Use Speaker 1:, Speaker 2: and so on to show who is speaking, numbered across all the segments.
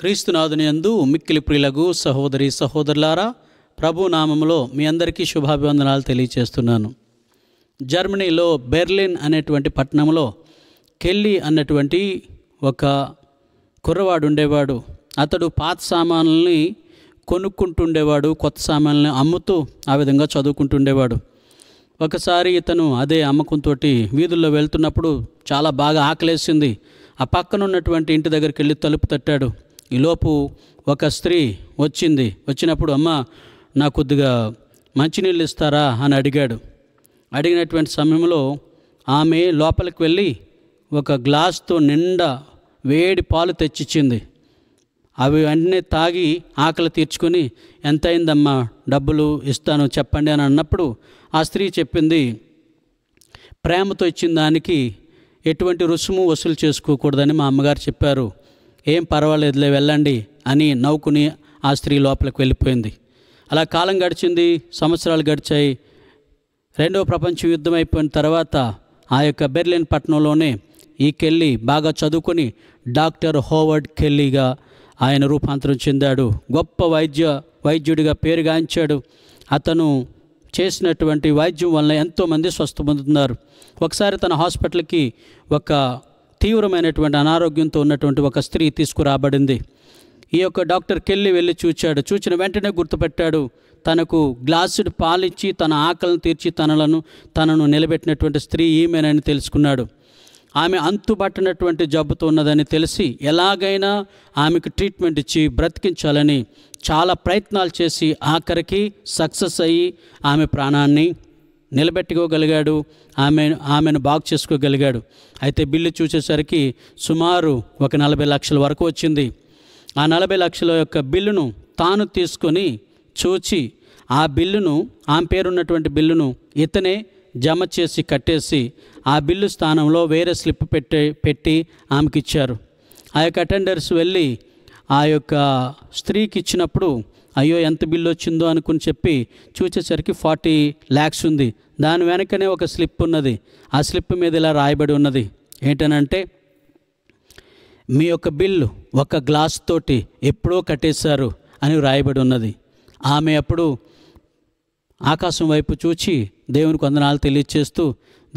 Speaker 1: క్రీస్తునాథునియందు మిక్కిలి ప్రియులకు సహోదరి సహోదరులారా ప్రభు నామంలో మీ అందరికీ శుభాభివందనాలు తెలియచేస్తున్నాను జర్మనీలో బెర్లిన్ అనేటువంటి పట్టణంలో కెల్లి అన్నటువంటి ఒక కుర్రవాడు ఉండేవాడు అతడు పాత సామాన్లని కొనుక్కుంటుండేవాడు కొత్త సామాన్లని అమ్ముతూ ఆ విధంగా చదువుకుంటుండేవాడు ఒకసారి ఇతను అదే అమ్మకంతో వీధుల్లో వెళ్తున్నప్పుడు చాలా బాగా ఆకలేసింది ఆ పక్కనున్నటువంటి ఇంటి దగ్గరికి వెళ్ళి తలుపు తట్టాడు ఈలోపు ఒక స్త్రీ వచ్చింది వచ్చినప్పుడు అమ్మ నా కొద్దిగా మంచినీళ్ళు ఇస్తారా అని అడిగాడు అడిగినటువంటి సమయంలో ఆమె లోపలికి వెళ్ళి ఒక గ్లాస్తో నిండా వేడి పాలు తెచ్చిచ్చింది అవి అన్నీ తాగి ఆకలి తీర్చుకొని అయిందమ్మా డబ్బులు ఇస్తాను చెప్పండి అని అన్నప్పుడు ఆ స్త్రీ చెప్పింది ప్రేమతో ఇచ్చిన దానికి ఎటువంటి రుసుము వసూలు చేసుకోకూడదని మా అమ్మగారు చెప్పారు ఏం పర్వాలేదులే వెళ్ళండి అని నవ్వుకుని ఆ స్త్రీ లోపలికి వెళ్ళిపోయింది అలా కాలం గడిచింది సంవత్సరాలు గడిచాయి రెండవ ప్రపంచ యుద్ధం అయిపోయిన తర్వాత ఆ యొక్క బెర్లిన్ పట్టణంలోనే ఈ కెళ్ళి బాగా చదువుకొని డాక్టర్ హోవర్డ్ కెల్లీగా ఆయన రూపాంతరం చెందాడు గొప్ప వైద్య వైద్యుడిగా పేరుగాంచాడు అతను చేసినటువంటి వైద్యం వల్ల ఎంతోమంది స్వస్థ పొందుతున్నారు ఒకసారి తన హాస్పిటల్కి ఒక తీవ్రమైనటువంటి అనారోగ్యంతో ఉన్నటువంటి ఒక స్త్రీ తీసుకురాబడింది ఈ యొక్క డాక్టర్ కెళ్ళి వెళ్ళి చూచాడు చూచిన వెంటనే గుర్తుపెట్టాడు తనకు గ్లాసుడు పాలిచ్చి తన ఆకలిని తీర్చి తనలను తనను నిలబెట్టినటువంటి స్త్రీ ఈమెనని తెలుసుకున్నాడు ఆమె అంతుబట్టినటువంటి జబ్బుతో ఉన్నదని తెలిసి ఎలాగైనా ఆమెకు ట్రీట్మెంట్ ఇచ్చి బ్రతికించాలని చాలా ప్రయత్నాలు చేసి ఆఖరికి సక్సెస్ అయ్యి ఆమె ప్రాణాన్ని నిలబెట్టుకోగలిగాడు ఆమె ఆమెను బాగు చేసుకోగలిగాడు అయితే బిల్లు చూసేసరికి సుమారు ఒక నలభై లక్షల వరకు వచ్చింది ఆ నలభై లక్షల యొక్క బిల్లును తాను తీసుకొని చూచి ఆ బిల్లును ఆమె పేరున్నటువంటి బిల్లును ఇతనే జమ చేసి కట్టేసి ఆ బిల్లు స్థానంలో వేరే స్లిప్ పెట్టే పెట్టి ఆమెకిచ్చారు ఆ యొక్క అటెండర్స్ వెళ్ళి ఆ యొక్క స్త్రీకి ఇచ్చినప్పుడు అయ్యో ఎంత బిల్లు వచ్చిందో అనుకుని చెప్పి చూసేసరికి ఫార్టీ ల్యాక్స్ ఉంది దాని వెనకనే ఒక స్లిప్ ఉన్నది ఆ స్లిప్ మీద ఇలా రాయబడి ఉన్నది ఏంటనంటే మీ యొక్క బిల్లు ఒక గ్లాస్ తోటి ఎప్పుడో కట్టేశారు అని వ్రాయబడి ఉన్నది ఆమె అప్పుడు ఆకాశం వైపు చూచి దేవునికి వందనాలు తెలియచేస్తూ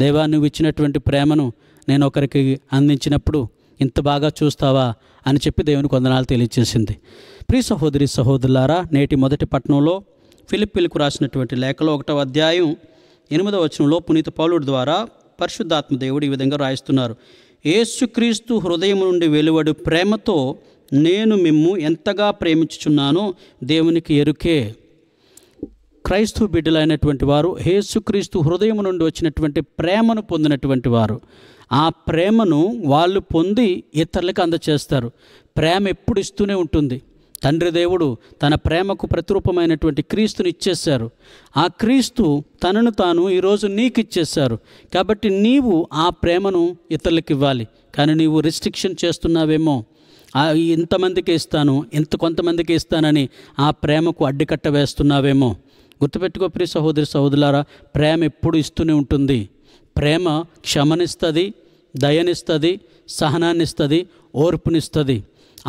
Speaker 1: దేవా నువ్వు ఇచ్చినటువంటి ప్రేమను నేను ఒకరికి అందించినప్పుడు ఇంత బాగా చూస్తావా అని చెప్పి దేవునికి వందనాలు తెలియచేసింది ప్రియ సహోదరి సహోదరులారా నేటి మొదటి పట్టణంలో ఫిలిపిలకు రాసినటువంటి లేఖలో ఒకటవ అధ్యాయం ఎనిమిదవ వచనంలో పునీత పౌలుడు ద్వారా పరిశుద్ధాత్మ దేవుడు ఈ విధంగా రాయిస్తున్నారు ఏసుక్రీస్తు హృదయం నుండి వెలువడు ప్రేమతో నేను మిమ్ము ఎంతగా ప్రేమించుచున్నానో దేవునికి ఎరుకే క్రైస్తవ బిడ్డలైనటువంటి వారు ఏసుక్రీస్తు హృదయం నుండి వచ్చినటువంటి ప్రేమను పొందినటువంటి వారు ఆ ప్రేమను వాళ్ళు పొంది ఇతరులకు అందచేస్తారు ప్రేమ ఎప్పుడు ఇస్తూనే ఉంటుంది తండ్రి దేవుడు తన ప్రేమకు ప్రతిరూపమైనటువంటి క్రీస్తుని ఇచ్చేశారు ఆ క్రీస్తు తనను తాను ఈరోజు నీకు ఇచ్చేశారు కాబట్టి నీవు ఆ ప్రేమను ఇతరులకు ఇవ్వాలి కానీ నీవు రిస్ట్రిక్షన్ చేస్తున్నావేమో ఇంతమందికి ఇస్తాను ఇంత కొంతమందికి ఇస్తానని ఆ ప్రేమకు అడ్డుకట్ట వేస్తున్నావేమో గుర్తుపెట్టుకో ప్రియ సహోదరి సహోదరులారా ప్రేమ ఎప్పుడు ఇస్తూనే ఉంటుంది ప్రేమ క్షమనిస్తుంది దయనిస్తుంది సహనాన్నిస్తుంది ఓర్పునిస్తుంది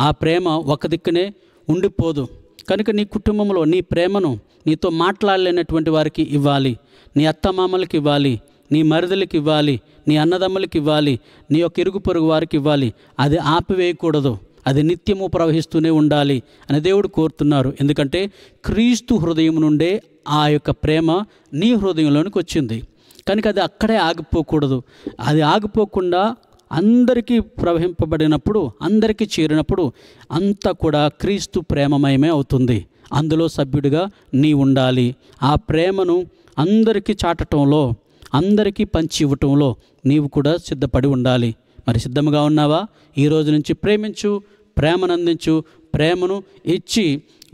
Speaker 1: ఆ ప్రేమ ఒక దిక్కునే ఉండిపోదు కనుక నీ కుటుంబంలో నీ ప్రేమను నీతో మాట్లాడలేనటువంటి వారికి ఇవ్వాలి నీ అత్తమామలకి ఇవ్వాలి నీ మరిదలకి ఇవ్వాలి నీ అన్నదమ్ములకి ఇవ్వాలి నీ యొక్క ఇరుగు పొరుగు వారికి ఇవ్వాలి అది ఆపివేయకూడదు అది నిత్యము ప్రవహిస్తూనే ఉండాలి అని దేవుడు కోరుతున్నారు ఎందుకంటే క్రీస్తు హృదయం నుండే ఆ యొక్క ప్రేమ నీ హృదయంలోనికి వచ్చింది కనుక అది అక్కడే ఆగిపోకూడదు అది ఆగిపోకుండా అందరికీ ప్రవహింపబడినప్పుడు అందరికీ చేరినప్పుడు అంతా కూడా క్రీస్తు ప్రేమమయమే అవుతుంది అందులో సభ్యుడిగా నీ ఉండాలి ఆ ప్రేమను అందరికీ చాటటంలో అందరికీ పంచి ఇవ్వటంలో నీవు కూడా సిద్ధపడి ఉండాలి మరి సిద్ధంగా ఉన్నావా ఈ రోజు నుంచి ప్రేమించు ప్రేమను అందించు ప్రేమను ఇచ్చి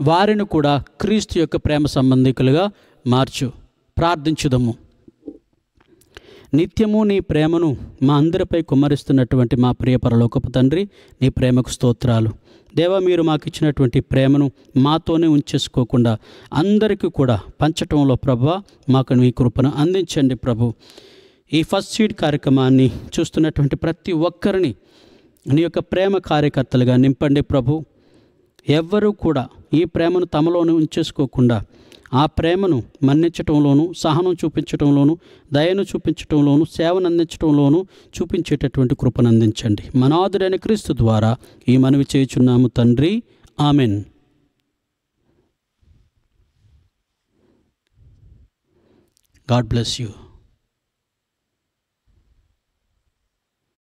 Speaker 1: వారిని కూడా క్రీస్తు యొక్క ప్రేమ సంబంధికులుగా మార్చు ప్రార్థించుదము నిత్యము నీ ప్రేమను మా అందరిపై కుమ్మరిస్తున్నటువంటి మా ప్రియపరలోకపు తండ్రి నీ ప్రేమకు స్తోత్రాలు దేవ మీరు మాకు ఇచ్చినటువంటి ప్రేమను మాతోనే ఉంచేసుకోకుండా అందరికీ కూడా పంచటంలో ప్రభ మాకు నీ కృపను అందించండి ప్రభు ఈ ఫస్ట్ సీడ్ కార్యక్రమాన్ని చూస్తున్నటువంటి ప్రతి ఒక్కరిని నీ యొక్క ప్రేమ కార్యకర్తలుగా నింపండి ప్రభు ఎవ్వరూ కూడా ఈ ప్రేమను తమలోనే ఉంచేసుకోకుండా ఆ ప్రేమను మన్నించటంలోనూ సహనం చూపించటంలోనూ దయను చూపించటంలోనూ సేవను అందించటంలోనూ చూపించేటటువంటి కృపను అందించండి మనాదుడైన క్రీస్తు ద్వారా ఈ మనవి చేయుచున్నాము తండ్రి ఆమెన్ గాడ్ బ్లెస్ యూ